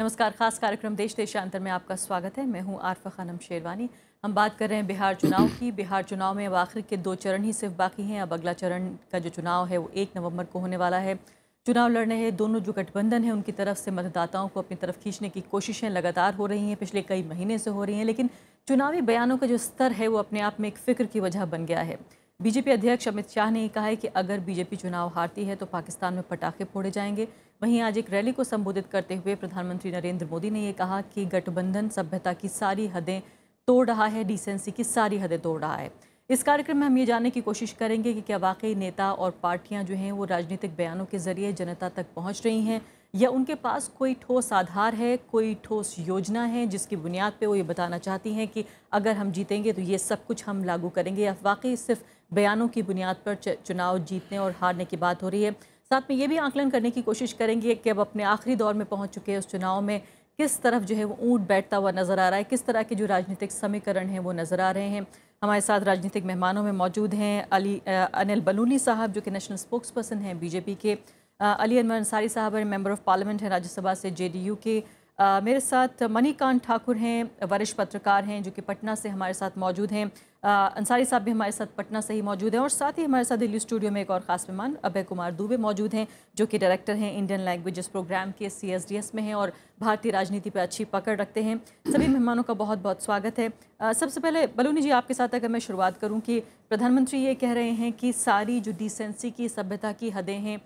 नमस्कार खास कार्यक्रम देश देशांतर में आपका स्वागत है मैं हूं आरफा खानम शेरवानी हम बात कर रहे हैं बिहार चुनाव की बिहार चुनाव में अब आखिर के दो चरण ही सिर्फ बाकी हैं अब अगला चरण का जो चुनाव है वो एक नवंबर को होने वाला है चुनाव लड़ने हैं दोनों जो गठबंधन है उनकी तरफ से मतदाताओं को अपनी तरफ खींचने की कोशिशें लगातार हो रही हैं पिछले कई महीने से हो रही हैं लेकिन चुनावी बयानों का जो स्तर है वो अपने आप में एक फ़िक्र की वजह बन गया है बीजेपी अध्यक्ष अमित शाह ने कहा है कि अगर बीजेपी चुनाव हारती है तो पाकिस्तान में पटाखे फोड़े जाएंगे वहीं आज एक रैली को संबोधित करते हुए प्रधानमंत्री नरेंद्र मोदी ने यह कहा कि गठबंधन सभ्यता की सारी हदें तोड़ रहा है डिसेंसी की सारी हदें तोड़ रहा है इस कार्यक्रम में हम ये जानने की कोशिश करेंगे कि क्या वाकई नेता और पार्टियां जो हैं वो राजनीतिक बयानों के जरिए जनता तक पहुंच रही हैं या उनके पास कोई ठोस आधार है कोई ठोस योजना है जिसकी बुनियाद पे वो ये बताना चाहती हैं कि अगर हम जीतेंगे तो ये सब कुछ हम लागू करेंगे या वाकई सिर्फ बयानों की बुनियाद पर चुनाव जीतने और हारने की बात हो रही है साथ में ये भी आंकलन करने की कोशिश करेंगे कि अब अपने आखिरी दौर में पहुँच चुके हैं उस चुनाव में किस तरफ जो है वो ऊँट बैठता हुआ नज़र आ रहा है किस तरह के जो राजनीतिक समीकरण हैं वो नज़र आ रहे हैं हमारे साथ राजनीतिक मेहमानों में मौजूद हैं अली अनिल बलूनी साहब जो कि नेशनल स्पोक्स पर्सन हैं बीजेपी के अली अनवर अंसारी साहब हैं मेम्बर ऑफ़ पार्लियामेंट हैं राज्यसभा से जेडीयू के आ, मेरे साथ मणिकांत ठाकुर हैं वरिष्ठ पत्रकार हैं जो कि पटना से हमारे साथ मौजूद हैं अंसारी साहब भी हमारे साथ पटना से ही मौजूद हैं और साथ ही हमारे साथ दिल्ली स्टूडियो में एक और ख़ास मेहमान अभय कुमार दुबे मौजूद हैं जो कि डायरेक्टर हैं इंडियन लैंग्वेजेस प्रोग्राम के सी में हैं और भारतीय राजनीति पर अच्छी पकड़ रखते हैं सभी मेहमानों का बहुत बहुत स्वागत है सबसे पहले बलूनी जी आपके साथ अगर मैं शुरुआत करूँ कि प्रधानमंत्री ये कह रहे हैं कि सारी जो डिसेंसी की सभ्यता की हदें हैं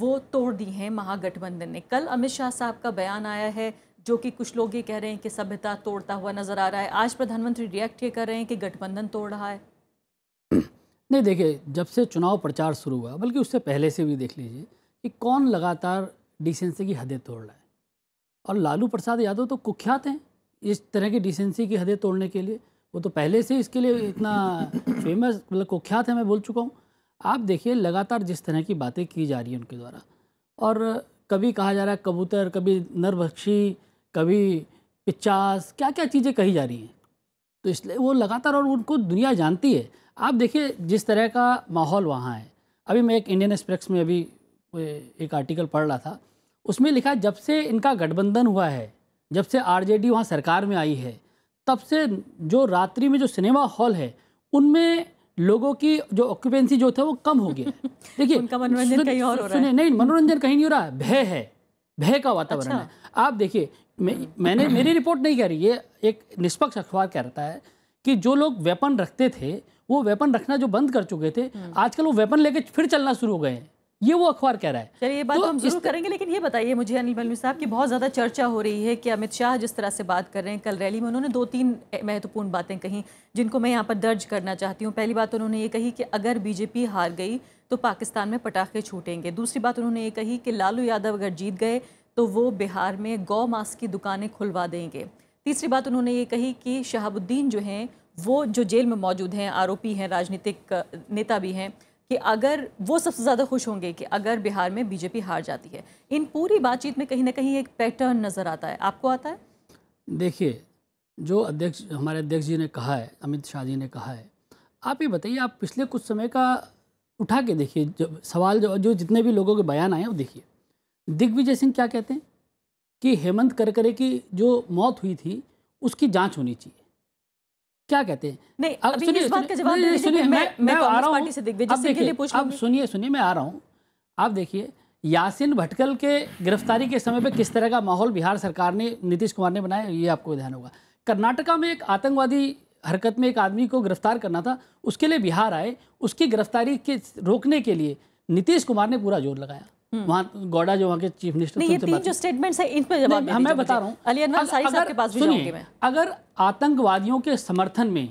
वो तोड़ दी हैं महागठबंधन ने कल अमित शाह साहब का बयान आया है जो कि कुछ लोग ये कह रहे हैं कि सभ्यता तोड़ता हुआ नज़र आ रहा है आज प्रधानमंत्री रिएक्ट ये कर रहे हैं कि गठबंधन तोड़ रहा है नहीं देखिए जब से चुनाव प्रचार शुरू हुआ बल्कि उससे पहले से भी देख लीजिए कि कौन लगातार डिसेंसी की हदें तोड़ रहा है और लालू प्रसाद यादव तो कुख्यात हैं इस तरह की डिसेंसी की हदें तोड़ने के लिए वो तो पहले से इसके लिए इतना फेमस मतलब कुख्यात है मैं बोल चुका हूँ आप देखिए लगातार जिस तरह की बातें की जा रही है उनके द्वारा और कभी कहा जा रहा है कबूतर कभी नरभक्षी कभी पिचास क्या क्या चीज़ें कही जा रही हैं तो इसलिए वो लगातार और उनको दुनिया जानती है आप देखिए जिस तरह का माहौल वहाँ है अभी मैं एक इंडियन एक्सप्रेस में अभी एक आर्टिकल पढ़ रहा था उसमें लिखा जब से इनका गठबंधन हुआ है जब से आरजेडी वहाँ सरकार में आई है तब से जो रात्रि में जो सिनेमा हॉल है उनमें लोगों की जो ऑक्यूपेंसी जो था वो कम हो गया देखिए उनका मनोरंजन कहीं और हो रहा है नहीं मनोरंजन कहीं नहीं हो रहा भय है भय का वातावरण अच्छा। है आप देखिए मैं, मैंने मेरी रिपोर्ट नहीं कह रही है एक निष्पक्ष अखबार कह रहा है कि जो लोग वेपन रखते थे वो वेपन रखना जो बंद कर चुके थे हम्म। आजकल वो वेपन लेके फिर चलना शुरू हो गए हैं ये वो अखबार कह रहा है चलिए ये बात तो, तो हम जरूर करेंगे लेकिन ये बताइए मुझे अनिल मलवी साहब की बहुत ज़्यादा चर्चा हो रही है कि अमित शाह जिस तरह से बात कर रहे हैं कल रैली में उन्होंने दो तीन महत्वपूर्ण बातें कही जिनको मैं यहाँ पर दर्ज करना चाहती हूँ पहली बात उन्होंने ये कही कि अगर बीजेपी हार गई तो पाकिस्तान में पटाखे छूटेंगे दूसरी बात उन्होंने ये कही कि लालू यादव अगर जीत गए तो वो बिहार में गौ मास की दुकानें खुलवा देंगे तीसरी बात उन्होंने ये कही कि शहाबुद्दीन जो हैं वो जो जेल में मौजूद हैं आरोपी हैं राजनीतिक नेता भी हैं कि अगर वो सबसे ज़्यादा खुश होंगे कि अगर बिहार में बीजेपी हार जाती है इन पूरी बातचीत में कहीं ना कहीं एक पैटर्न नज़र आता है आपको आता है देखिए जो अध्यक्ष हमारे अध्यक्ष जी ने कहा है अमित शाह जी ने कहा है आप ये बताइए आप पिछले कुछ समय का उठा के देखिए जब सवाल जो जो जितने भी लोगों के बयान आए वो देखिए दिग्विजय सिंह क्या कहते हैं कि हेमंत करकरे की जो मौत हुई थी उसकी जांच होनी चाहिए क्या कहते हैं सुनिए मैं आ रहा हूँ आप देखिए यासिन भटकल के गिरफ्तारी के समय पर किस तरह का माहौल बिहार सरकार ने नीतीश कुमार ने बनाया ये आपको ध्यान होगा कर्नाटका में एक आतंकवादी हरकत में एक आदमी को गिरफ्तार करना था उसके लिए बिहार आए उसकी गिरफ्तारी के रोकने के लिए नीतीश कुमार ने पूरा जोर लगाया हम्म। वहाँ गौडा जो वहाँ के चीफ मिनिस्टर ये तीन जो स्टेटमेंट्स हैं इन पर जवाब मैं, मैं बता रहा हूँ अली अनवर सारी साहब के पास भी जाऊंगी मैं अगर आतंकवादियों के समर्थन में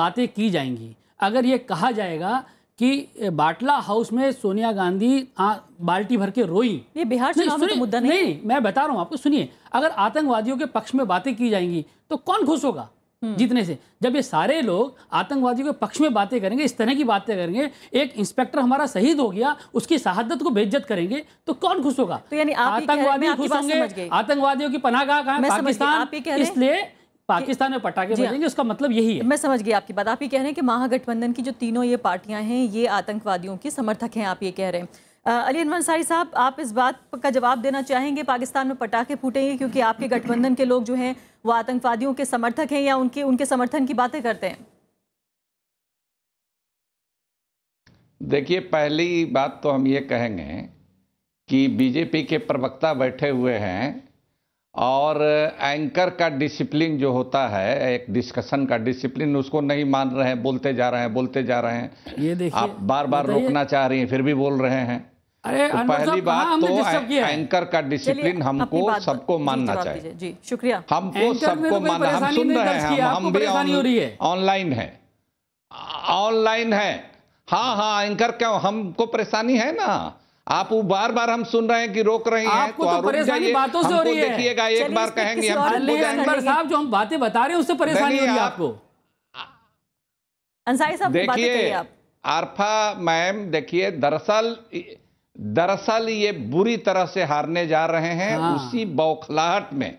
बातें की जाएंगी अगर ये कहा जाएगा कि बाटला हाउस में सोनिया गांधी आ, बाल्टी भर के रोई ये बिहार चुनाव में तो मुद्दा नहीं नहीं मैं बता रहा हूँ आपको सुनिए अगर आतंकवादियों के पक्ष में बातें की जाएंगी तो कौन खुश होगा हम्म। जीतने से जब ये सारे लोग आतंकवादियों के पक्ष में बातें करेंगे इस तरह की बातें करेंगे एक इंस्पेक्टर हमारा शहीद हो गया उसकी शहादत को बेइज्जत करेंगे तो कौन खुश होगा तो यानी आतंकवादी खुश होंगे आतंकवादियों की पनाह कहाँ पाकिस्तान इसलिए पाकिस्तान में पटाखे हाँ। बजेंगे उसका मतलब यही है मैं समझ गई आपकी बात आप ये कह रहे हैं कि महागठबंधन की जो तीनों ये पार्टियां हैं ये आतंकवादियों की समर्थक हैं आप ये कह रहे हैं अली अनवर सारी साहब आप इस बात का जवाब देना चाहेंगे पाकिस्तान में पटाखे फूटेंगे क्योंकि आपके गठबंधन के लोग जो हैं वो आतंकवादियों के समर्थक हैं या उनके उनके समर्थन की बातें करते हैं देखिए पहली बात तो हम ये कहेंगे कि बीजेपी के प्रवक्ता बैठे हुए हैं और एंकर का डिसिप्लिन जो होता है एक डिस्कशन का डिसिप्लिन उसको नहीं मान रहे हैं बोलते जा रहे हैं बोलते जा रहे हैं ये आप बार बार रोकना चाह रही हैं फिर भी बोल रहे हैं अरे तो पहली बात हाँ, तो एंकर का डिसिप्लिन हमको सबको मानना चाहिए जी शुक्रिया हमको सबको तो मानना हम सुन रहे हैं हम भी ऑनलाइन है ऑनलाइन है हाँ हाँ एंकर क्या हमको परेशानी है ना आप वो बार बार हम सुन रहे हैं कि रोक रहे हैं तो, तो परेशानी बातों से हो रही है देखिएगा एक बार कहेंगे हम एंकर साहब जो हम बातें बता रहे हैं उससे परेशानी हो रही है आपको अंसारी साहब देखिए आरफा मैम देखिए दरअसल दरअसल ये बुरी तरह से हारने जा रहे हैं हाँ। उसी बौखलाहट में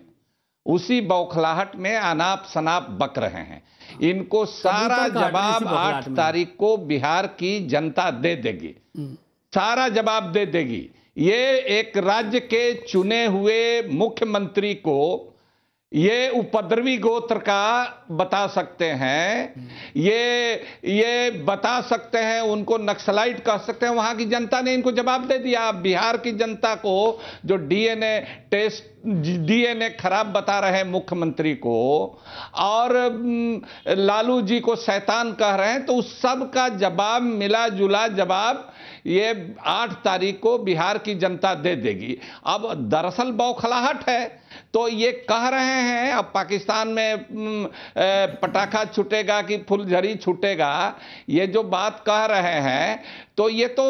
उसी बौखलाहट में अनाप शनाप बक रहे हैं इनको सारा जवाब आठ तारीख को बिहार की जनता दे देगी हम्म। सारा जवाब दे देगी ये एक राज्य के चुने हुए मुख्यमंत्री को ये उपद्रवी गोत्र का बता सकते हैं हम्म। ये ये बता सकते हैं उनको नक्सलाइट कह सकते हैं वहां की जनता ने इनको जवाब दे दिया आप बिहार की जनता को जो डीएनए टेस्ट डीएनए खराब बता रहे हैं मुख्यमंत्री को और लालू जी को शैतान कह रहे हैं तो उस सब का जवाब मिला जुला जवाब ये आठ तारीख को बिहार की जनता दे देगी अब दरअसल बौखलाहट है तो ये कह रहे हैं अब पाकिस्तान में पटाखा छूटेगा कि फुलझड़ी छूटेगा ये जो बात कह रहे हैं तो ये तो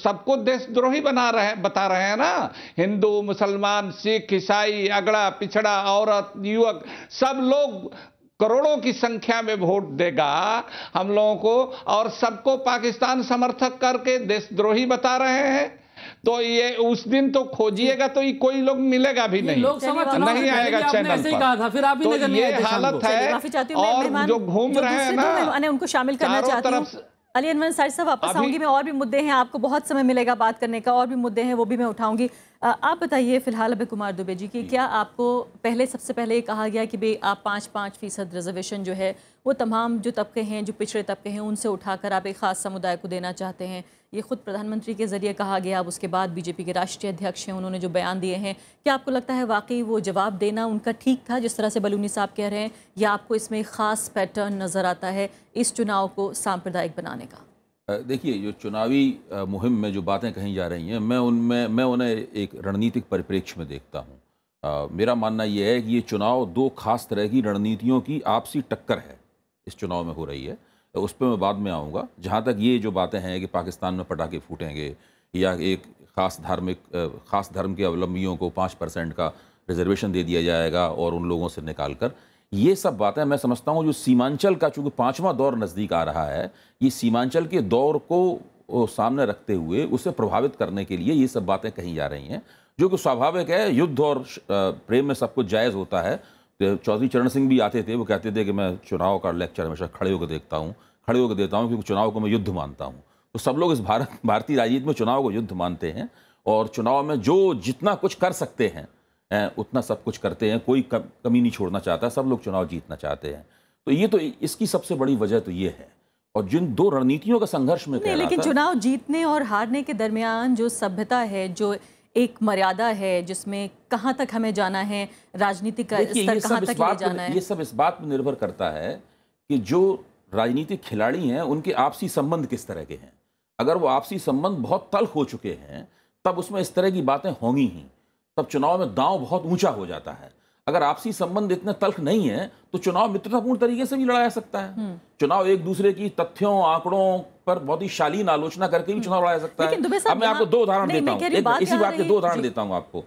सबको देशद्रोही बना रहे बता रहे हैं ना हिंदू मुसलमान सिख ईसाई अगड़ा पिछड़ा औरत युवक सब लोग करोड़ों की संख्या में वोट देगा हम लोगों को और सबको पाकिस्तान समर्थक करके देशद्रोही बता रहे हैं तो ये उस दिन तो खोजिएगा तो ये कोई लोग मिलेगा भी नहीं लोग नहीं आएगा चैनल पर कहा था फिर आप तो ये हालत है और जो घूम रहे हैं ना तो उनको शामिल करना चाहते हूँ अली अनवर साहब वापस आऊंगी मैं और भी मुद्दे हैं आपको बहुत समय मिलेगा बात करने का और भी मुद्दे हैं वो भी मैं उठाऊंगी आप बताइए फिलहाल अभय कुमार दुबे जी की क्या आपको पहले सबसे पहले ये कहा गया कि भाई आप पाँच पाँच फ़ीसद रिजर्वेशन जो है वो तमाम जो तबके हैं जो पिछड़े तबके हैं उनसे उठाकर आप एक ख़ास समुदाय को देना चाहते हैं ये खुद प्रधानमंत्री के ज़रिए कहा गया अब उसके बाद बीजेपी के राष्ट्रीय अध्यक्ष हैं उन्होंने जो बयान दिए हैं क्या आपको लगता है वाकई वो जवाब देना उनका ठीक था जिस तरह से बलूनी साहब कह रहे हैं या आपको इसमें ख़ास पैटर्न नज़र आता है इस चुनाव को सांप्रदायिक बनाने का देखिए जो चुनावी मुहिम में जो बातें कही जा रही हैं मैं उनमें मैं उन्हें एक रणनीतिक परिप्रेक्ष्य में देखता हूँ मेरा मानना यह है कि ये चुनाव दो खास तरह की रणनीतियों की आपसी टक्कर है इस चुनाव में हो रही है उस पर मैं बाद में आऊँगा जहाँ तक ये जो बातें हैं कि पाकिस्तान में पटाखे फूटेंगे या एक खास धार्मिक खास धर्म के अवलंबियों को पाँच परसेंट का रिजर्वेशन दे दिया जाएगा और उन लोगों से निकाल कर ये सब बातें मैं समझता हूँ जो सीमांचल का चूंकि पाँचवा दौर नज़दीक आ रहा है ये सीमांचल के दौर को सामने रखते हुए उसे प्रभावित करने के लिए ये सब बातें कही जा रही हैं जो कि स्वाभाविक है युद्ध और प्रेम में सब कुछ जायज़ होता है तो चौधरी चरण सिंह भी आते थे वो कहते थे कि मैं चुनाव का लेक्चर हमेशा खड़े होकर देखता हूँ खड़े होकर देता हूँ क्योंकि चुनाव को मैं युद्ध मानता हूँ तो सब लोग इस भारत भारतीय राजनीति में चुनाव को युद्ध मानते हैं और चुनाव में जो जितना कुछ कर सकते हैं उतना सब कुछ करते हैं कोई कमी नहीं छोड़ना चाहता सब लोग चुनाव जीतना चाहते हैं तो ये तो इसकी सबसे बड़ी वजह तो ये है और जिन दो रणनीतियों का संघर्ष में नहीं, लेकिन चुनाव जीतने और हारने के दरमियान जो सभ्यता है जो एक मर्यादा है जिसमें कहाँ तक हमें जाना है राजनीति का स्तर तक ले जाना है ये सब इस बात पर निर्भर करता है कि जो राजनीतिक खिलाड़ी हैं उनके आपसी संबंध किस तरह के हैं अगर वो आपसी संबंध बहुत तल हो चुके हैं तब उसमें इस तरह की बातें होंगी ही तब चुनाव में दांव बहुत ऊंचा हो जाता है अगर आपसी संबंध इतने तल्ख नहीं है तो चुनाव मित्रतापूर्ण तरीके से भी लड़ा जा सकता है हम्म। चुनाव एक दूसरे की तथ्यों आंकड़ों पर बहुत ही शालीन आलोचना करके भी हम्म। चुनाव लड़ा जा सकता है अब मैं आपको दो उदाहरण देता हूँ इसी बात के दो उदाहरण देता हूँ आपको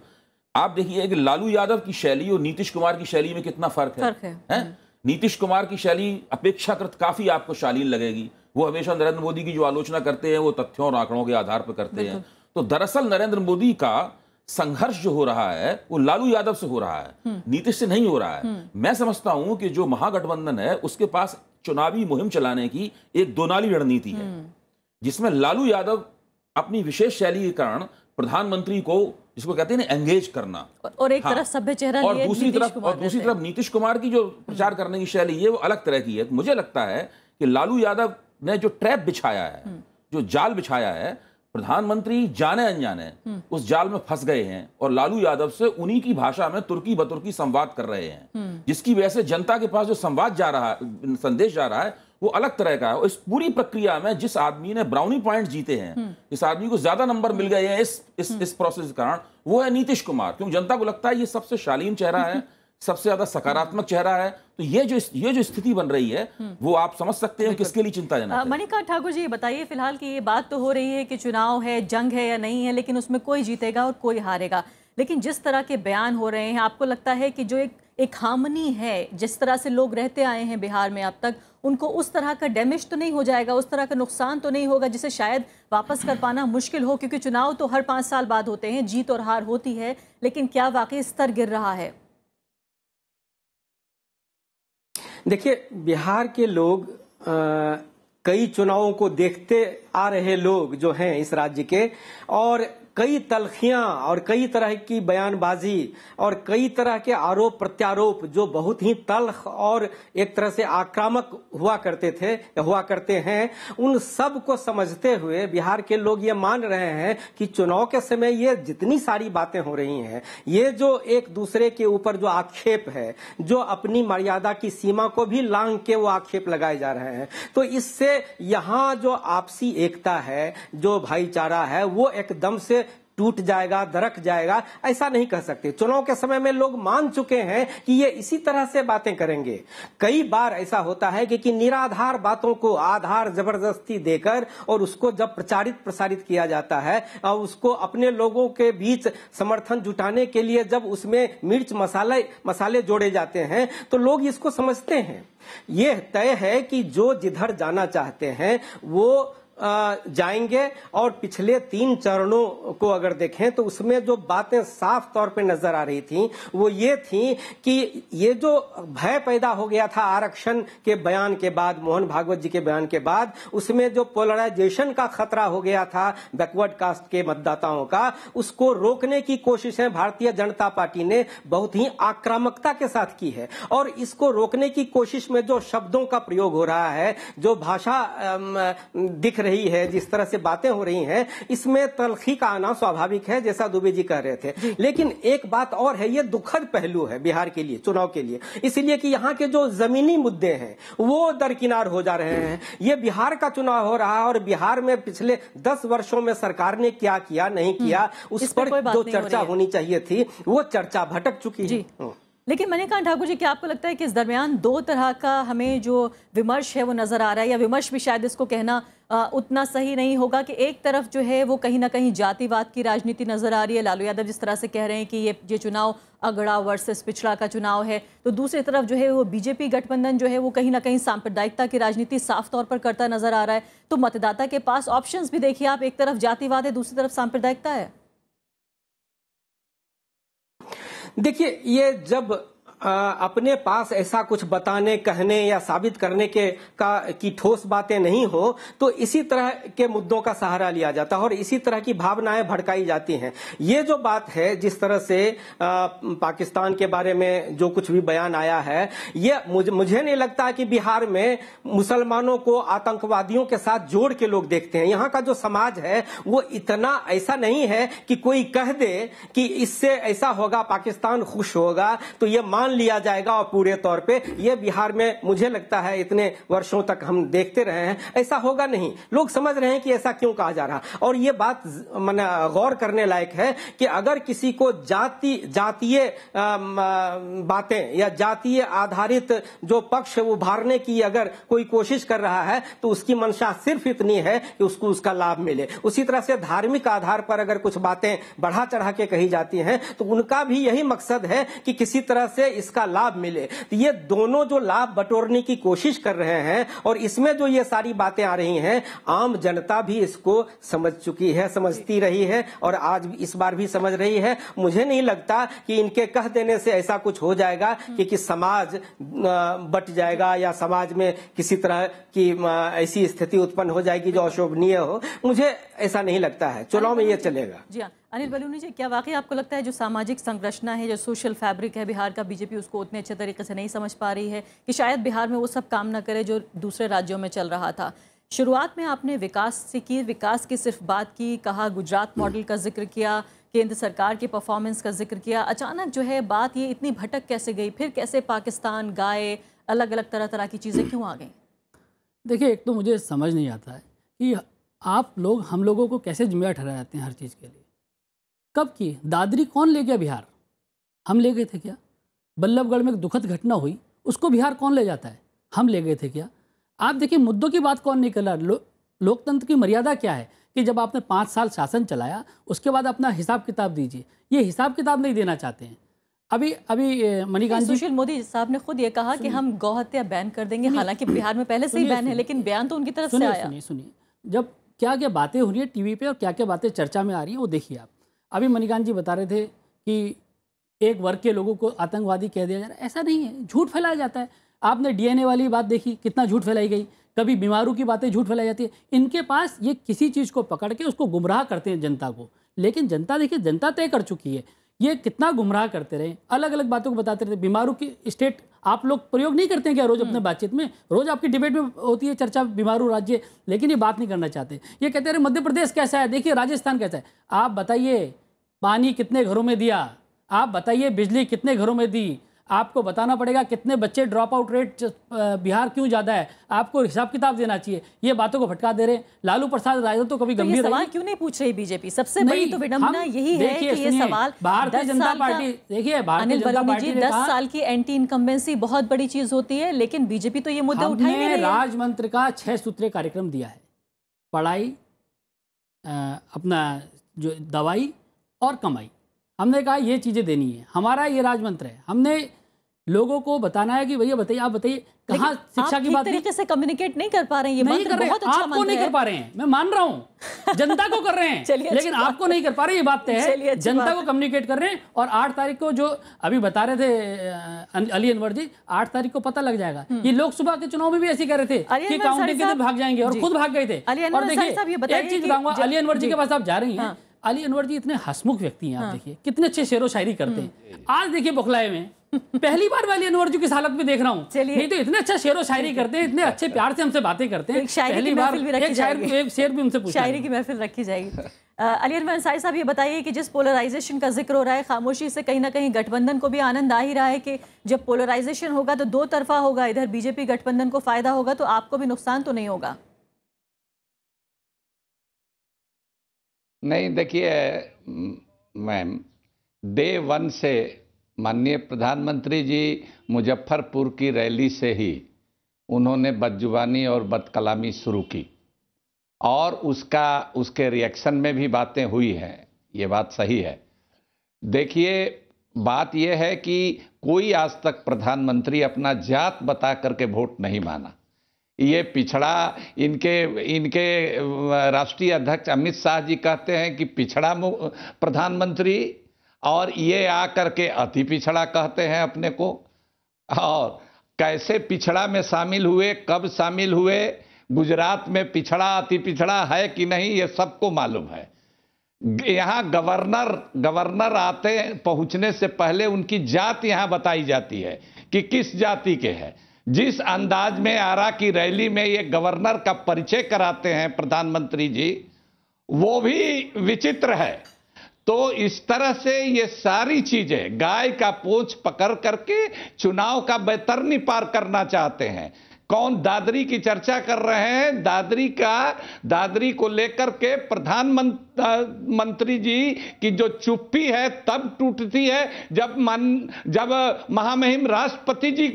आप देखिए कि लालू यादव की शैली और नीतीश कुमार की शैली में कितना फर्क है, है।, है? हम्म। नीतीश कुमार की शैली अपेक्षाकृत काफी आपको शालीन लगेगी वो हमेशा नरेंद्र मोदी की जो आलोचना करते हैं वो तथ्यों और आंकड़ों के आधार पर करते हैं तो दरअसल नरेंद्र मोदी का संघर्ष जो हो रहा है वो लालू यादव से हो रहा है हम्म। नीतीश से नहीं हो रहा है हम्म। मैं समझता हूं कि जो महागठबंधन है उसके पास चुनावी मुहिम चलाने की एक दोनाली रणनीति है हम्म। जिसमें लालू यादव अपनी विशेष शैली के कारण प्रधानमंत्री को जिसको कहते हैं एंगेज करना और एक हाँ, तरफ सभ्य चेहरा और दूसरी तरफ और दूसरी तरफ नीतीश कुमार की जो प्रचार करने की शैली है वो अलग तरह की है मुझे लगता है कि लालू यादव ने जो ट्रैप बिछाया है जो जाल बिछाया है प्रधानमंत्री जाने अनजाने हम्म। उस जाल में फंस गए हैं और लालू यादव से उन्हीं की भाषा में तुर्की बतुर्की संवाद कर रहे हैं हम्म। जिसकी वजह से जनता के पास जो संवाद जा रहा है संदेश जा रहा है वो अलग तरह का है और इस पूरी प्रक्रिया में जिस आदमी ने ब्राउनी पॉइंट जीते हैं हम्म। इस आदमी को ज्यादा नंबर मिल गए हैं इस इस इस प्रोसेस के कारण वो है नीतीश कुमार क्योंकि जनता को लगता है ये सबसे शालीन चेहरा है सबसे ज्यादा सकारात्मक चेहरा है तो ये जो ये जो स्थिति बन रही है वो आप समझ सकते हैं किसके लिए चिंता जनक मणिका ठाकुर जी बताइए फिलहाल की ये बात तो हो रही है कि चुनाव है जंग है या नहीं है लेकिन उसमें कोई जीतेगा और कोई हारेगा लेकिन जिस तरह के बयान हो रहे हैं आपको लगता है कि जो एक एक हामनी है जिस तरह से लोग रहते आए हैं बिहार में अब तक उनको उस तरह का डैमेज तो नहीं हो जाएगा उस तरह का नुकसान तो नहीं होगा जिसे शायद वापस कर पाना मुश्किल हो क्योंकि चुनाव तो हर पाँच साल बाद होते हैं जीत और हार होती है लेकिन क्या वाकई स्तर गिर रहा है देखिए बिहार के लोग आ, कई चुनावों को देखते आ रहे लोग जो हैं इस राज्य के और कई तलखियां और कई तरह की बयानबाजी और कई तरह के आरोप प्रत्यारोप जो बहुत ही तलख और एक तरह से आक्रामक हुआ करते थे हुआ करते हैं उन सब को समझते हुए बिहार के लोग ये मान रहे हैं कि चुनाव के समय ये जितनी सारी बातें हो रही हैं ये जो एक दूसरे के ऊपर जो आक्षेप है जो अपनी मर्यादा की सीमा को भी लांग के वो आक्षेप लगाए जा रहे हैं तो इससे यहां जो आपसी एकता है जो भाईचारा है वो एकदम से टूट जाएगा दरक जाएगा ऐसा नहीं कह सकते चुनाव के समय में लोग मान चुके हैं कि ये इसी तरह से बातें करेंगे कई बार ऐसा होता है कि, कि निराधार बातों को आधार जबरदस्ती देकर और उसको जब प्रचारित प्रसारित किया जाता है और उसको अपने लोगों के बीच समर्थन जुटाने के लिए जब उसमें मिर्च मसाले मसाले जोड़े जाते हैं तो लोग इसको समझते हैं यह तय है कि जो जिधर जाना चाहते हैं वो जाएंगे और पिछले तीन चरणों को अगर देखें तो उसमें जो बातें साफ तौर पे नजर आ रही थी वो ये थी कि ये जो भय पैदा हो गया था आरक्षण के बयान के बाद मोहन भागवत जी के बयान के बाद उसमें जो पोलराइजेशन का खतरा हो गया था बैकवर्ड कास्ट के मतदाताओं का उसको रोकने की कोशिशें भारतीय जनता पार्टी ने बहुत ही आक्रामकता के साथ की है और इसको रोकने की कोशिश में जो शब्दों का प्रयोग हो रहा है जो भाषा दिख रही है जिस तरह से बातें हो रही हैं इसमें तलखी का आना स्वाभाविक है जैसा दुबे जी कह रहे थे लेकिन एक बात और है ये दुखद पहलू है बिहार के लिए चुनाव के लिए इसलिए कि यहाँ के जो जमीनी मुद्दे हैं वो दरकिनार हो जा रहे हैं ये बिहार का चुनाव हो रहा है और बिहार में पिछले दस वर्षों में सरकार ने क्या किया नहीं किया हम्म, उस पर जो चर्चा होनी चाहिए थी वो चर्चा भटक चुकी है लेकिन मणिकांत ठाकुर जी क्या आपको लगता है कि इस दरमियान दो तरह का हमें जो विमर्श है वो नज़र आ रहा है या विमर्श भी शायद इसको कहना आ, उतना सही नहीं होगा कि एक तरफ जो है वो कहीं ना कहीं जातिवाद की राजनीति नज़र आ रही है लालू यादव जिस तरह से कह रहे हैं कि ये ये चुनाव अगड़ा वर्सेस पिछड़ा का चुनाव है तो दूसरी तरफ जो है वो बीजेपी गठबंधन जो है वो कहीं ना कहीं सांप्रदायिकता की राजनीति साफ तौर पर करता नज़र आ रहा है तो मतदाता के पास ऑप्शन भी देखिए आप एक तरफ जातिवाद है दूसरी तरफ सांप्रदायिकता है देखिए ये जब अपने पास ऐसा कुछ बताने कहने या साबित करने के का की ठोस बातें नहीं हो तो इसी तरह के मुद्दों का सहारा लिया जाता है और इसी तरह की भावनाएं भड़काई जाती हैं ये जो बात है जिस तरह से पाकिस्तान के बारे में जो कुछ भी बयान आया है ये मुझे, मुझे नहीं लगता कि बिहार में मुसलमानों को आतंकवादियों के साथ जोड़ के लोग देखते हैं यहां का जो समाज है वो इतना ऐसा नहीं है कि कोई कह दे कि इससे ऐसा होगा पाकिस्तान खुश होगा तो ये मान मान लिया जाएगा और पूरे तौर पे ये बिहार में मुझे लगता है इतने वर्षों तक हम देखते रहे हैं ऐसा होगा नहीं लोग समझ रहे हैं कि ऐसा क्यों कहा जा रहा और ये बात मैंने गौर करने लायक है कि अगर किसी को जाति जातीय बातें या जातीय आधारित जो पक्ष उभारने की अगर कोई कोशिश कर रहा है तो उसकी मंशा सिर्फ इतनी है कि उसको उसका लाभ मिले उसी तरह से धार्मिक आधार पर अगर कुछ बातें बढ़ा चढ़ा के कही जाती हैं तो उनका भी यही मकसद है कि किसी तरह से इसका लाभ मिले तो ये दोनों जो लाभ बटोरने की कोशिश कर रहे हैं और इसमें जो ये सारी बातें आ रही हैं आम जनता भी इसको समझ चुकी है समझती रही है और आज इस बार भी समझ रही है मुझे नहीं लगता कि इनके कह देने से ऐसा कुछ हो जाएगा कि, कि समाज बट जाएगा या समाज में किसी तरह की ऐसी स्थिति उत्पन्न हो जाएगी जो अशोभनीय हो मुझे ऐसा नहीं लगता है चुनाव में ये चलेगा जी हाँ। अनिल बलूनी जी क्या वाकई आपको लगता है जो सामाजिक संरचना है जो सोशल फैब्रिक है बिहार का बीजेपी उसको उतने अच्छे तरीके से नहीं समझ पा रही है कि शायद बिहार में वो सब काम ना करे जो दूसरे राज्यों में चल रहा था शुरुआत में आपने विकास से की विकास की सिर्फ बात की कहा गुजरात मॉडल का जिक्र किया केंद्र सरकार की परफॉर्मेंस का जिक्र किया अचानक जो है बात ये इतनी भटक कैसे गई फिर कैसे पाकिस्तान गाय अलग अलग तरह तरह की चीज़ें क्यों आ गई देखिए एक तो मुझे समझ नहीं आता है कि आप लोग हम लोगों को कैसे जिम्मेदार ठहराते हैं हर चीज़ के लिए कब की दादरी कौन ले गया बिहार हम ले गए थे क्या बल्लभगढ़ में एक दुखद घटना हुई उसको बिहार कौन ले जाता है हम ले गए थे क्या आप देखिए मुद्दों की बात कौन नहीं कर रहा लो, लोकतंत्र की मर्यादा क्या है कि जब आपने पाँच साल शासन चलाया उसके बाद अपना हिसाब किताब दीजिए ये हिसाब किताब नहीं देना चाहते हैं अभी अभी मणिकांत सुशील मोदी साहब ने खुद ये कहा कि हम गौहत्या बैन कर देंगे हालांकि बिहार में पहले से ही बैन है लेकिन बयान तो उनकी तरफ से आया सुनिए सुनिए जब क्या क्या बातें हो रही है टीवी पे और क्या क्या बातें चर्चा में आ रही है वो देखिए आप अभी मणिकांत जी बता रहे थे कि एक वर्ग के लोगों को आतंकवादी कह दिया जा रहा है ऐसा नहीं है झूठ फैलाया जाता है आपने डीएनए वाली बात देखी कितना झूठ फैलाई गई कभी बीमारों की बातें झूठ फैलाई जाती है इनके पास ये किसी चीज़ को पकड़ के उसको गुमराह करते हैं जनता को लेकिन जनता देखिए जनता तय कर चुकी है ये कितना गुमराह करते रहे अलग अलग बातों को बताते रहे बीमारों की स्टेट आप लोग प्रयोग नहीं करते हैं क्या रोज हम्म। अपने बातचीत में रोज आपकी डिबेट में होती है चर्चा बीमारू राज्य लेकिन ये बात नहीं करना चाहते ये कहते रहे मध्य प्रदेश कैसा है देखिए राजस्थान कैसा है आप बताइए पानी कितने घरों में दिया आप बताइए बिजली कितने घरों में दी आपको बताना पड़ेगा कितने बच्चे ड्रॉप आउट रेट बिहार क्यों ज़्यादा है आपको हिसाब किताब देना चाहिए ये बातों को भटका दे रहे हैं लालू प्रसाद राजद तो कभी तो गंभीर सवाल क्यों नहीं पूछ रही बीजेपी सबसे बड़ी तो विडंबना यही है कि ये सवाल भारतीय जनता पार्टी देखिए भारतीय जनता पार्टी दस साल की एंटी इनकम्बेंसी बहुत बड़ी चीज होती है लेकिन बीजेपी तो ये मुद्दा उठाई राजमंत्र का छह सूत्रीय कार्यक्रम दिया है पढ़ाई अपना जो दवाई और कमाई हमने कहा ये चीज़ें देनी है हमारा ये राजमंत्र है हमने लोगों को बताना है कि भैया बताइए आप बताइए कहाँ शिक्षा की बात तरीके से कम्युनिकेट नहीं कर पा रहे हैं ये नहीं कर रहे अच्छा आपको नहीं कर पा रहे हैं मैं मान रहा हूँ जनता को कर रहे हैं लेकिन आपको नहीं कर पा रहे ये बात तय है जनता को कम्युनिकेट कर रहे हैं और आठ तारीख को जो अभी बता रहे थे अली अनवर जी आठ तारीख को पता लग जाएगा ये हम्म। लोकसभा के चुनाव में भी ऐसे कह रहे थे कि काउंटिंग के तो भाग जाएंगे और खुद भाग गए थे और देखिए एक चीज बताऊंगा अली अनवर जी के पास आप जा रही है हाँ। अली अनवर जी इतने हसमुख व्यक्ति हैं आप हाँ। देखिए कितने अच्छे शेर व शायरी करते हैं हम्म। आज देखिए बुखलाए में पहली बार मैं अली अनवर जी की हालत में देख रहा हूँ नहीं तो इतने अच्छा शेर व शायरी करते हैं इतने अच्छे अच्छा। प्यार से हमसे बातें करते हैं शायरी की महफिल रखी जाएगी अली अनवर अंसारी साहब ये बताइए कि जिस पोलराइजेशन का जिक्र हो रहा है खामोशी से कहीं ना कहीं गठबंधन को भी आनंद आ ही रहा है कि जब पोलराइजेशन होगा तो दो तरफा होगा इधर बीजेपी गठबंधन को फायदा होगा तो आपको भी नुकसान तो नहीं होगा नहीं देखिए मैम डे वन से माननीय प्रधानमंत्री जी मुजफ्फरपुर की रैली से ही उन्होंने बदजुबानी और बदकलामी शुरू की और उसका उसके रिएक्शन में भी बातें हुई हैं ये बात सही है देखिए बात यह है कि कोई आज तक प्रधानमंत्री अपना जात बता करके वोट नहीं माना ये पिछड़ा इनके इनके राष्ट्रीय अध्यक्ष अमित शाह जी कहते हैं कि पिछड़ा प्रधानमंत्री और ये आकर के अति पिछड़ा कहते हैं अपने को और कैसे पिछड़ा में शामिल हुए कब शामिल हुए गुजरात में पिछड़ा अति पिछड़ा है कि नहीं ये सबको मालूम है यहाँ गवर्नर गवर्नर आते पहुँचने से पहले उनकी जात यहाँ बताई जाती है कि किस जाति के हैं जिस अंदाज में आरा की रैली में ये गवर्नर का परिचय कराते हैं प्रधानमंत्री जी वो भी विचित्र है तो इस तरह से ये सारी चीजें गाय का पूछ पकड़ करके चुनाव का बेतरनी पार करना चाहते हैं कौन दादरी की चर्चा कर रहे हैं दादरी का दादरी को लेकर के प्रधानमंत्री जी की जो चुप्पी है तब टूटती है जब मन जब महामहिम राष्ट्रपति जी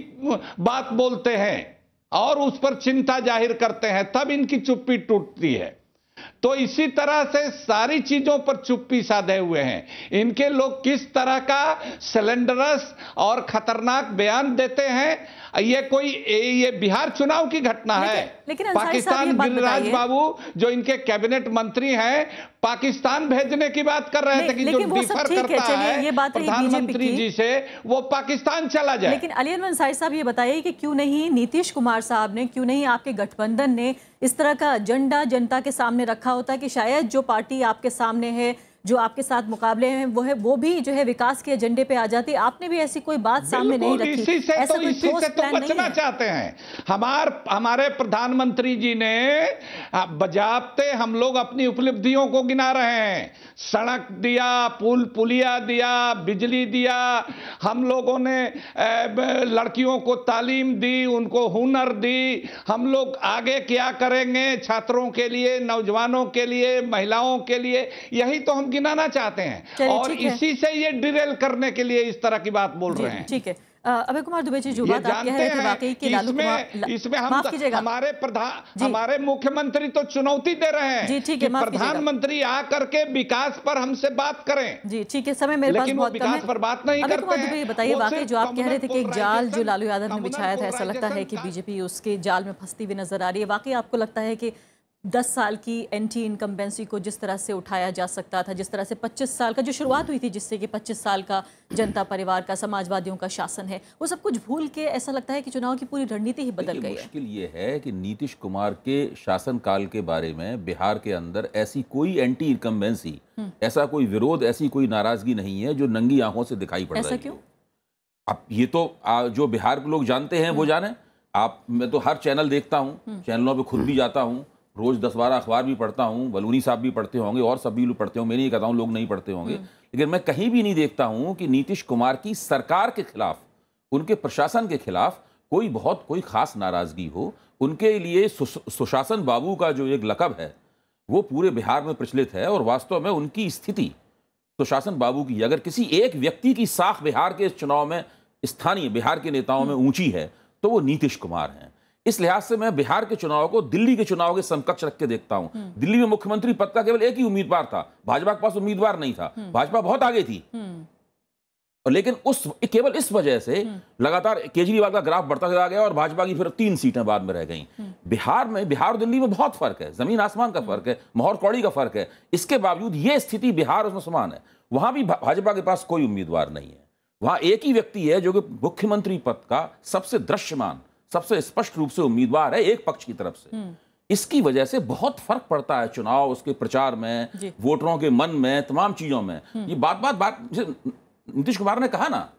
बात बोलते हैं और उस पर चिंता जाहिर करते हैं तब इनकी चुप्पी टूटती है तो इसी तरह से सारी चीजों पर चुप्पी साधे हुए हैं इनके लोग किस तरह का सिलेंडरस और खतरनाक बयान देते हैं ये कोई ये बिहार चुनाव की घटना है लेकिन पाकिस्तान गिरिराज बाबू जो इनके कैबिनेट मंत्री हैं पाकिस्तान भेजने की बात कर रहे थे कि जो डिफर करता है, ये बात प्रधानमंत्री जी से वो पाकिस्तान चला जाए लेकिन अली साहिद साहब ये बताइए कि क्यों नहीं नीतीश कुमार साहब ने क्यों नहीं आपके गठबंधन ने इस तरह का एजेंडा जनता के सामने रखा होता कि शायद जो पार्टी आपके सामने है जो आपके साथ मुकाबले हैं वो है वो भी जो है विकास के एजेंडे पे आ जाती आपने भी ऐसी कोई बात सामने नहीं रखी ऐसा तो, कोई इसी से तो, तो बचना चाहते हैं हमार हमारे प्रधानमंत्री जी ने बजाबते हम लोग अपनी उपलब्धियों को गिना रहे हैं सड़क दिया पुल पुलिया दिया बिजली दिया हम लोगों ने लड़कियों को तालीम दी उनको हुनर दी हम लोग आगे क्या करेंगे छात्रों के लिए नौजवानों के लिए महिलाओं के लिए यही तो हम गिनाना चाहते हैं और इसी से ये डिरेल करने के लिए इस तरह की बात बोल रहे हैं ठीक है अभय कुमार दुबे जी जो बात आप कह रहे थे वाकई कि लालू कुमार इसमें हम हमारे प्रधान हमारे मुख्यमंत्री तो चुनौती दे रहे हैं जी ठीक है प्रधानमंत्री आ करके विकास पर हमसे बात करें जी ठीक है समय मेरे पास बहुत कम है पर बात नहीं अभय कुमार दुबे बताइए वाकई जो आप कह रहे थे कि एक जाल जो लालू यादव ने बिछाया था ऐसा लगता है कि बीजेपी उसके जाल में फंसती हुई नजर आ रही है वाकई आपको लगता है कि दस साल की एंटी इनकम्बेंसी को जिस तरह से उठाया जा सकता था जिस तरह से पच्चीस साल का जो शुरुआत हुई थी जिससे कि पच्चीस साल का जनता परिवार का समाजवादियों का शासन है वो सब कुछ भूल के ऐसा लगता है कि चुनाव की पूरी रणनीति ही बदल गई मुश्किल ये है कि नीतीश कुमार के शासनकाल के बारे में बिहार के अंदर ऐसी कोई एंटी इनकम्बेंसी हम्म। ऐसा कोई विरोध ऐसी कोई नाराजगी नहीं है जो नंगी आंखों से दिखाई पड़ रही क्यों अब ये तो जो बिहार के लोग जानते हैं वो हम्म। जाने आप मैं तो हर चैनल देखता हूँ हम्म। चैनलों पर खुद भी जाता हूँ रोज़ दस बारह अखबार भी पढ़ता हूँ बलूनी साहब भी पढ़ते होंगे और सब भी लोग पढ़ते होंगे मैं नहीं कहता हूँ लोग नहीं पढ़ते होंगे हम्म। लेकिन मैं कहीं भी नहीं देखता हूँ कि नीतीश कुमार की सरकार के खिलाफ उनके प्रशासन के खिलाफ कोई बहुत कोई खास नाराज़गी हो उनके लिए सुशासन बाबू का जो एक लकब है वो पूरे बिहार में प्रचलित है और वास्तव में उनकी स्थिति सुशासन बाबू की अगर किसी एक व्यक्ति की साख बिहार के इस चुनाव में स्थानीय बिहार के नेताओं में हम्म। ऊंची है तो वो नीतीश कुमार हैं इस लिहाज से मैं बिहार के चुनाव को दिल्ली के चुनाव के समकक्ष रख के देखता हूं हम्म। दिल्ली में मुख्यमंत्री पद का केवल एक ही उम्मीदवार था भाजपा के पास उम्मीदवार नहीं था हम्म। भाजपा बहुत आगे थी हम्म। और लेकिन उस केवल इस वजह से लगातार केजरीवाल का ग्राफ बढ़ता चला गया और भाजपा की फिर तीन सीटें बाद में रह गई बिहार में बिहार और दिल्ली में बहुत फर्क है जमीन आसमान का फर्क है माहौर कौड़ी का फर्क है इसके बावजूद ये स्थिति बिहार उसमें समान है वहां भी भाजपा के पास कोई उम्मीदवार नहीं है वहां एक ही व्यक्ति है जो कि मुख्यमंत्री पद का सबसे दृश्यमान सबसे स्पष्ट रूप से उम्मीदवार है एक पक्ष की तरफ से हम्म। इसकी वजह से बहुत फर्क पड़ता है चुनाव उसके प्रचार में वोटरों के मन में तमाम चीजों में हम्म। ये बात बात बात नीतीश कुमार ने कहा ना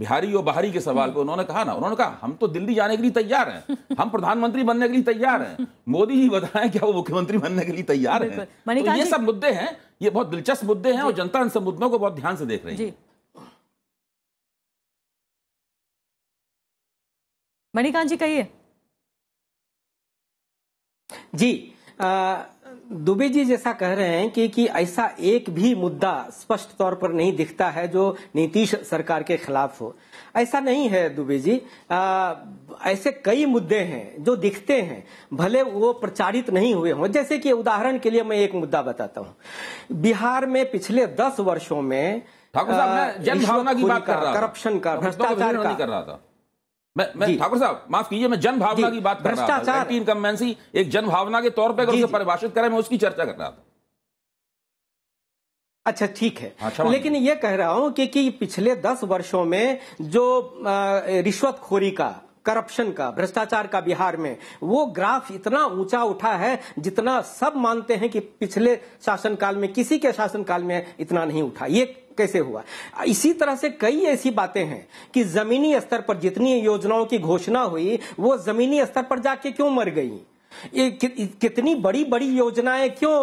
बिहारी और बाहरी के सवाल हम्म। पे उन्होंने कहा ना उन्होंने कहा हम तो दिल्ली जाने के लिए तैयार हैं हम प्रधानमंत्री बनने के लिए तैयार हैं मोदी ही बताएं क्या वो मुख्यमंत्री बनने के लिए तैयार हैं तो ये सब मुद्दे हैं ये बहुत दिलचस्प मुद्दे हैं और जनता इन सब मुद्दों को बहुत ध्यान से देख रही है मणिकांत जी कहिए जी आ, दुबे जी जैसा कह रहे हैं कि कि ऐसा एक भी मुद्दा स्पष्ट तौर पर नहीं दिखता है जो नीतीश सरकार के खिलाफ हो ऐसा नहीं है दुबे जी आ, ऐसे कई मुद्दे हैं जो दिखते हैं भले वो प्रचारित नहीं हुए हों जैसे कि उदाहरण के लिए मैं एक मुद्दा बताता हूँ बिहार में पिछले दस वर्षों में करप्शन का तो भ्रष्टाचार का कर रहा था मैं मैं ठाकुर साहब माफ कीजिए मैं जन भावना की बात कर रहा था एक जन भावना के तौर पे अगर उसे परिभाषित करें मैं उसकी चर्चा कर रहा था अच्छा ठीक है अच्छा लेकिन ये कह रहा हूं कि, कि पिछले दस वर्षों में जो रिश्वतखोरी का करप्शन का भ्रष्टाचार का बिहार में वो ग्राफ इतना ऊंचा उठा है जितना सब मानते हैं कि पिछले शासनकाल में किसी के शासनकाल में इतना नहीं उठा ये कैसे हुआ इसी तरह से कई ऐसी बातें हैं कि जमीनी स्तर पर जितनी योजनाओं की घोषणा हुई वो जमीनी स्तर पर जाके क्यों मर गई कि, कितनी बड़ी बड़ी योजनाएं क्यों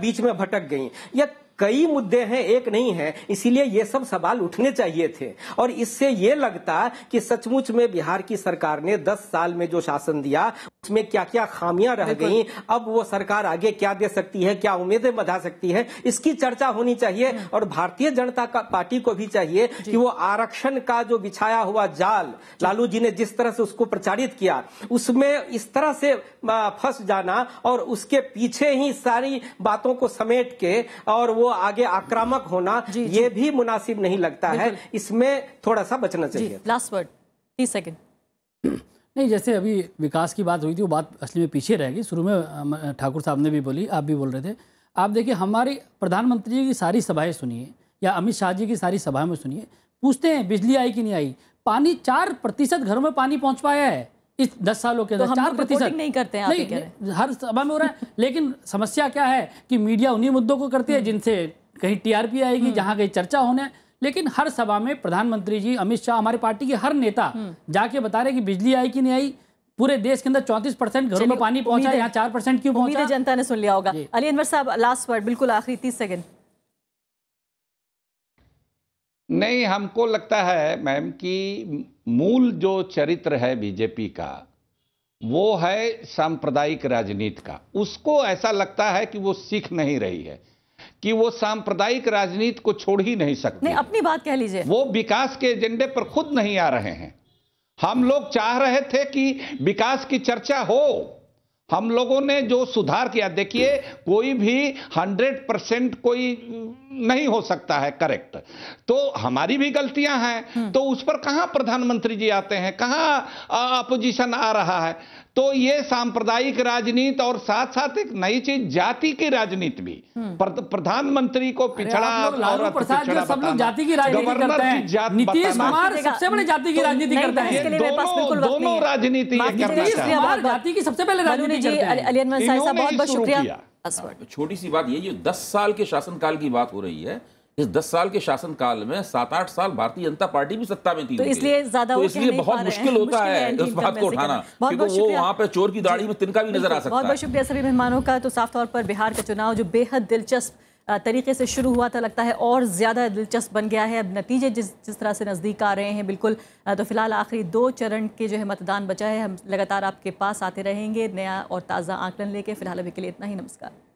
बीच में भटक गई या कई मुद्दे हैं एक नहीं है इसीलिए ये सब सवाल उठने चाहिए थे और इससे ये लगता कि सचमुच में बिहार की सरकार ने 10 साल में जो शासन दिया उसमें क्या क्या खामियां रह गई अब वो सरकार आगे क्या दे सकती है क्या उम्मीदें बधा सकती है इसकी चर्चा होनी चाहिए हम्म। और भारतीय जनता का पार्टी को भी चाहिए कि वो आरक्षण का जो बिछाया हुआ जाल लालू जी ने जिस तरह से उसको प्रचारित किया उसमें इस तरह से फंस जाना और उसके पीछे ही सारी बातों को समेट के और वो आगे आक्रामक होना जी, ये जी। भी मुनासिब नहीं लगता है इसमें थोड़ा सा बचना चाहिए लास्ट वर्ड तीस सेकेंड नहीं जैसे अभी विकास की बात हुई थी वो बात असली में पीछे रहेगी शुरू में ठाकुर साहब ने भी बोली आप भी बोल रहे थे आप देखिए हमारी प्रधानमंत्री जी की सारी सभाएं सुनिए या अमित शाह जी की सारी सभाएं में सुनिए पूछते हैं बिजली आई कि नहीं आई पानी चार प्रतिशत घरों में पानी पहुंच पाया है इस दस सालों के तो अंदर चार प्रतिशत नहीं करते हैं नहीं, नहीं, हर सभा में हो रहा है लेकिन समस्या क्या है कि मीडिया उन्हीं मुद्दों को करती है जिनसे कहीं टीआरपी आएगी हम्म। जहां कहीं चर्चा होने लेकिन हर सभा में प्रधानमंत्री जी अमित शाह हमारी पार्टी के हर नेता हम्म। जाके बता रहे कि बिजली आई कि नहीं आई पूरे देश के अंदर चौंतीस परसेंट घरों में पानी पहुंचा यहाँ चार परसेंट क्यों पहुंचा जनता ने सुन लिया होगा अली अनवर साहब लास्ट वर्ड बिल्कुल आखिरी तीस सेकंड नहीं हमको लगता है मैम कि मूल जो चरित्र है बीजेपी का वो है सांप्रदायिक राजनीति का उसको ऐसा लगता है कि वो सीख नहीं रही है कि वो सांप्रदायिक राजनीति को छोड़ ही नहीं सकते नहीं अपनी बात कह लीजिए वो विकास के एजेंडे पर खुद नहीं आ रहे हैं हम लोग चाह रहे थे कि विकास की चर्चा हो हम लोगों ने जो सुधार किया देखिए कोई भी 100 परसेंट कोई नहीं हो सकता है करेक्ट तो हमारी भी गलतियां हैं हम्म। तो उस पर कहां प्रधानमंत्री जी आते हैं कहां अपोजिशन आ रहा है तो ये सांप्रदायिक राजनीति और साथ साथ एक नई चीज जाति की राजनीति भी हम्म। तो प्रधानमंत्री को पिछड़ा लालू प्रसाद जो सब लोग जाति की राजनीति करते हैं नीतीश कुमार सबसे बड़े जाति की तो राजनीति करते तो हैं दोनों दोनों राजनीति जाति की सबसे पहले राजनीति बहुत बहुत शुक्रिया हाँ, छोटी सी बात ये जो दस साल के शासनकाल की बात हो रही है इस दस साल के शासन काल में सात आठ साल भारतीय जनता पार्टी भी सत्ता में थी तो इसलिए ज्यादा तो इसलिए बहुत मुश्किल होता है इस बात को उठाना क्योंकि वो वहाँ पे चोर की दाढ़ी में तिनका भी नजर आ सकता है बहुत बहुत शुक्रिया सभी मेहमानों का तो साफ तौर पर बिहार का चुनाव जो बेहद दिलचस्प तरीके से शुरू हुआ था लगता है और ज़्यादा दिलचस्प बन गया है अब नतीजे जिस जिस तरह से नज़दीक आ रहे हैं बिल्कुल तो फिलहाल आखिरी दो चरण के जो है मतदान बचा है हम लगातार आपके पास आते रहेंगे नया और ताज़ा आंकलन लेके फिलहाल अभी के लिए इतना ही नमस्कार